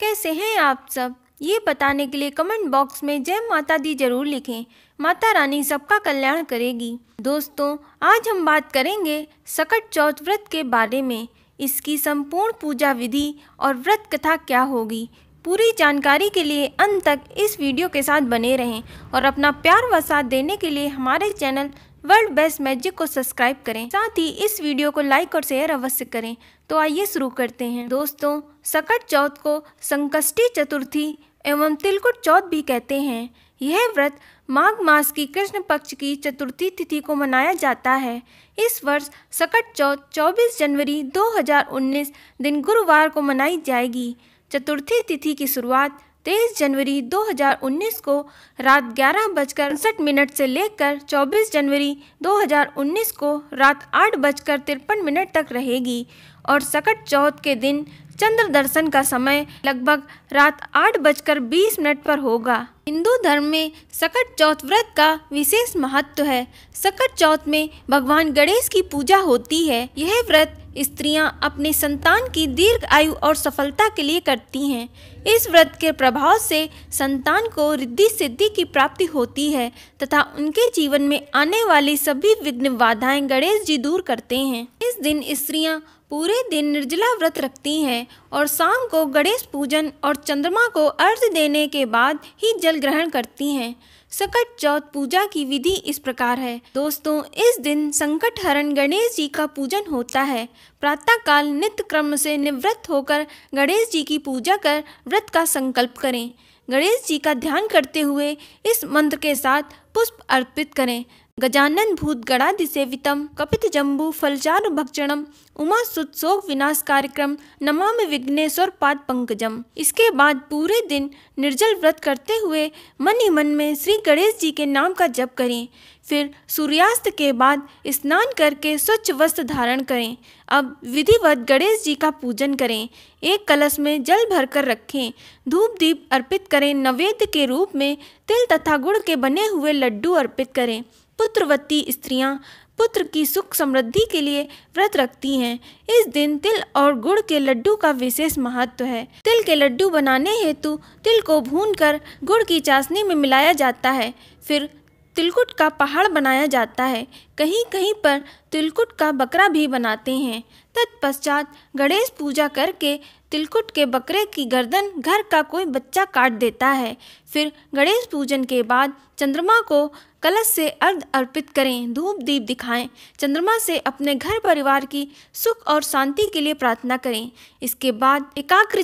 कैसे हैं आप सब ये बताने के लिए कमेंट बॉक्स में जय माता दी जरूर लिखें माता रानी सबका कल्याण करेगी दोस्तों आज हम बात करेंगे सकट चौथ व्रत के बारे में इसकी संपूर्ण पूजा विधि और व्रत कथा क्या होगी पूरी जानकारी के लिए अंत तक इस वीडियो के साथ बने रहें और अपना प्यार व साथ देने के लिए हमारे चैनल वर्ल्ड बेस्ट मैजिक को सब्सक्राइब करें साथ ही इस वीडियो को लाइक और शेयर अवश्य करें तो आइए शुरू करते हैं दोस्तों सकट चौथ को संकष्टी चतुर्थी एवं तिलकुट चौथ भी कहते हैं यह व्रत माघ मास की कृष्ण पक्ष की चतुर्थी तिथि को मनाया जाता है इस वर्ष सकट चौथ 24 जनवरी 2019 दिन गुरुवार को मनाई जाएगी चतुर्थी तिथि की शुरुआत तेईस जनवरी 2019 को रात ग्यारह बजकर उनसठ मिनट से लेकर 24 जनवरी 2019 को रात आठ बजकर तिरपन मिनट तक रहेगी और सकट चौथ के दिन चंद्र दर्शन का समय लगभग रात आठ बजकर बीस मिनट पर होगा हिंदू धर्म में सकट चौथ व्रत का विशेष महत्व है सकट चौथ में भगवान गणेश की पूजा होती है यह व्रत स्त्रियां अपने संतान की दीर्घ आयु और सफलता के लिए करती हैं इस व्रत के प्रभाव से संतान को रिद्धि सिद्धि की प्राप्ति होती है तथा उनके जीवन में आने वाली सभी विघ्न बाधाएं गणेश जी दूर करते हैं इस दिन स्त्रियां पूरे दिन निर्जला व्रत रखती हैं हैं और शाम को गणेश पूजन और चंद्रमा को अर्घ देने के बाद ही जल ग्रहण करती हैं सकट चौथ पूजा की विधि इस प्रकार है दोस्तों इस दिन संकट हरण गणेश जी का पूजन होता है प्रातः काल नित्य क्रम से निवृत्त होकर गणेश जी की पूजा कर व्रत का संकल्प करें गणेश जी का ध्यान करते हुए इस मंत्र के साथ पुष्प अर्पित करें गजानन भूतगणादिसेवितम कपित जम्बू फलचारु भक्षणम उमा सुत्सोक विनाश कार्यक्रम नमाम विघ्नेश्वर पाद पंकजम इसके बाद पूरे दिन निर्जल व्रत करते हुए मन ही मन में श्री गणेश जी के नाम का जप करें फिर सूर्यास्त के बाद स्नान करके स्वच्छ वस्त्र धारण करें अब विधिवत गणेश जी का पूजन करें एक कलश में जल भरकर रखें धूप दीप अर्पित करें नवेद्य के रूप में तिल तथा गुड़ के बने हुए लड्डू अर्पित करें पुत्रवती स्त्रियां पुत्र की सुख समृद्धि के लिए व्रत रखती हैं इस दिन तिल और गुड़ के लड्डू का विशेष महत्व है तिल के लड्डू बनाने हेतु तिल को भूनकर गुड़ की चाशनी में मिलाया जाता है फिर तिलकुट का पहाड़ बनाया जाता है कहीं कहीं पर तिलकुट का बकरा भी बनाते हैं तत्पश्चात गणेश पूजा करके तिलकुट के बकरे की गर्दन घर का कोई बच्चा काट देता है फिर गणेश पूजन के बाद चंद्रमा को कलश से अर्ध अर्पित करें धूप दीप दिखाएं चंद्रमा से अपने घर परिवार की सुख और शांति के लिए प्रार्थना करें इसके बाद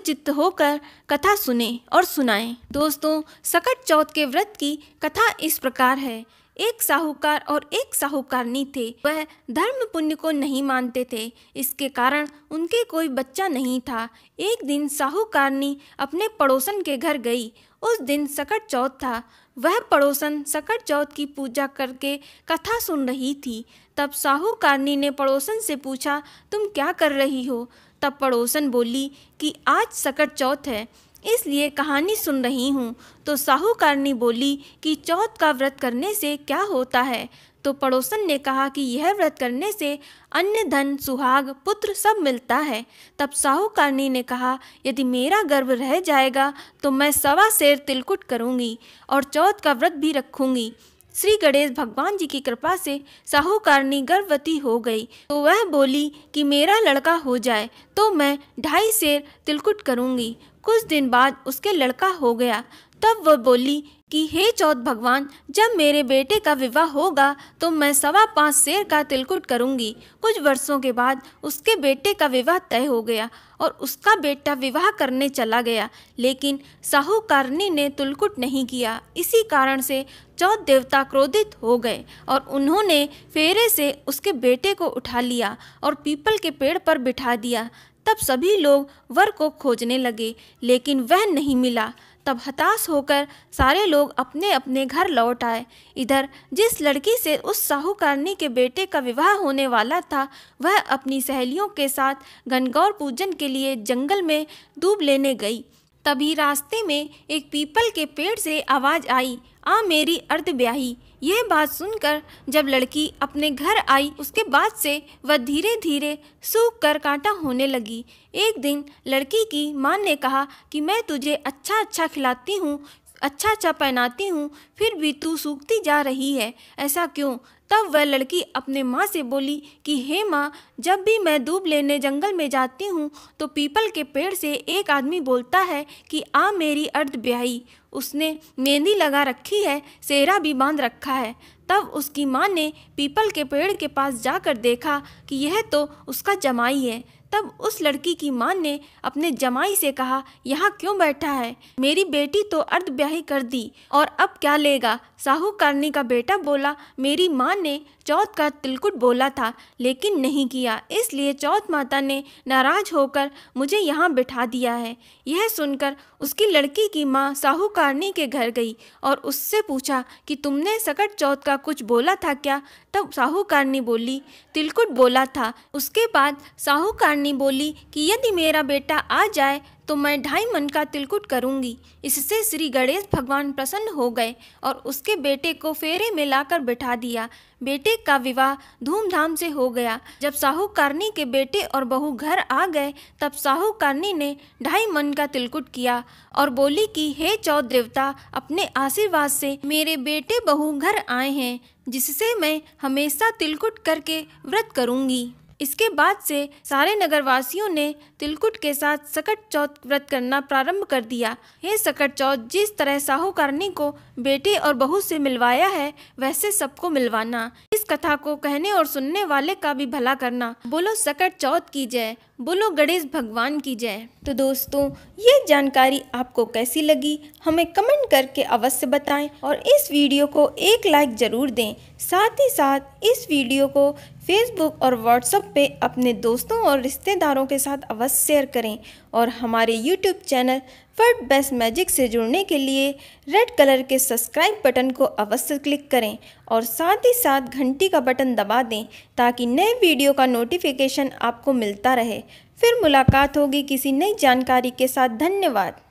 चित्त होकर कथा सुने और सुनाएं दोस्तों सकट चौथ के व्रत की कथा इस प्रकार है एक साहूकार और एक साहूकारनी थे वह धर्म पुण्य को नहीं मानते थे इसके कारण उनके कोई बच्चा नहीं था एक दिन साहूकारनी अपने पड़ोसन के घर गई उस दिन सकट चौथ था वह पड़ोसन सकट चौथ की पूजा करके कथा सुन रही थी तब साहूकारनी ने पड़ोसन से पूछा तुम क्या कर रही हो तब पड़ोसन बोली कि आज सकट चौथ है इसलिए कहानी सुन रही हूँ तो साहूकारनी बोली कि चौथ का व्रत करने से क्या होता है तो पड़ोसन ने कहा कि यह व्रत करने से अन्य धन सुहाग पुत्र सब मिलता है तब साहूकारनी ने कहा यदि मेरा गर्व रह जाएगा तो मैं सवा शेर तिलकुट करूँगी और चौथ का व्रत भी रखूँगी श्री गणेश भगवान जी की कृपा से साहूकारिणी गर्भवती हो गई तो वह बोली कि मेरा लड़का हो जाए तो मैं ढाई शेर तिलकुट करूंगी कुछ दिन बाद उसके लड़का हो गया तब वह बोली कि हे चौथ भगवान जब मेरे बेटे का विवाह होगा तो मैं सवा पाँच शेर का तिलकुट करूंगी कुछ वर्षों के बाद उसके बेटे का विवाह तय हो गया और उसका बेटा विवाह करने चला गया लेकिन साहूकारनी ने तिलकुट नहीं किया इसी कारण से चौथ देवता क्रोधित हो गए और उन्होंने फेरे से उसके बेटे को उठा लिया और पीपल के पेड़ पर बिठा दिया तब सभी लोग वर को खोजने लगे लेकिन वह नहीं मिला तब हताश होकर सारे लोग अपने अपने घर लौट आए इधर जिस लड़की से उस साहूकारनी के बेटे का विवाह होने वाला था वह अपनी सहेलियों के साथ गनगौर पूजन के लिए जंगल में दूब लेने गई तभी रास्ते में एक पीपल के पेड़ से आवाज़ आई आ मेरी अर्ध ब्याही यह बात सुनकर जब लड़की अपने घर आई उसके बाद से वह धीरे धीरे सूख कर कांटा होने लगी एक दिन लड़की की माँ ने कहा कि मैं तुझे अच्छा अच्छा खिलाती हूँ अच्छा अच्छा पहनाती हूँ फिर भी तू सूखती जा रही है ऐसा क्यों तब वह लड़की अपने माँ से बोली कि हे माँ जब भी मैं दूब लेने जंगल में जाती हूँ तो पीपल के पेड़ से एक आदमी बोलता है कि आ मेरी अर्ध ब्याही उसने मेहंदी लगा रखी है सेहरा भी बांध रखा है तब उसकी माँ ने पीपल के पेड़ के पास जाकर देखा कि यह तो उसका जमाई है तब उस लड़की की माँ ने अपने जमाई से कहा यहाँ क्यों बैठा है मेरी बेटी तो ब्याही कर दी और अब क्या लेगा साहूकारनी का बेटा बोला मेरी माँ ने चौथ का तिलकुट बोला था लेकिन नहीं किया इसलिए चौथ माता ने नाराज होकर मुझे यहाँ बिठा दिया है यह सुनकर उसकी लड़की की माँ साहूकारनी के घर गई और उससे पूछा कि तुमने सकट चौथ का कुछ बोला था क्या तब साहूकारनी बोली तिलकुट बोला था उसके बाद साहूकार रानी बोली कि यदि मेरा बेटा आ जाए तो मैं ढाई मन का तिलकुट करूंगी इससे श्री गणेश भगवान प्रसन्न हो गए और उसके बेटे को फेरे में लाकर बैठा दिया बेटे का विवाह धूमधाम से हो गया जब साहूकारनी के बेटे और बहू घर आ गए तब साहूकारनी ने ढाई मन का तिलकुट किया और बोली कि हे चौ देवता अपने आशीर्वाद से मेरे बेटे बहू घर आए हैं जिससे मैं हमेशा तिलकुट करके व्रत करूँगी इसके बाद से सारे नगरवासियों ने तिलकुट के साथ सकट चौथ व्रत करना प्रारंभ कर दिया हे सकट चौथ जिस तरह साहूकारनी को बेटे और बहू से मिलवाया है वैसे सबको मिलवाना इस कथा को कहने और सुनने वाले का भी भला करना बोलो सकट चौथ की जय बोलो गणेश भगवान की जय तो दोस्तों ये जानकारी आपको कैसी लगी हमें कमेंट करके अवश्य बताएं और इस वीडियो को एक लाइक ज़रूर दें साथ ही साथ इस वीडियो को फेसबुक और व्हाट्सएप पे अपने दोस्तों और रिश्तेदारों के साथ अवश्य शेयर करें और हमारे यूट्यूब चैनल फर्ड बेस्ट मैजिक से जुड़ने के लिए रेड कलर के सब्सक्राइब बटन को अवश्य क्लिक करें और साथ ही साथ घंटी का बटन दबा दें ताकि नए वीडियो का नोटिफिकेशन आपको मिलता रहे फिर मुलाकात होगी किसी नई जानकारी के साथ धन्यवाद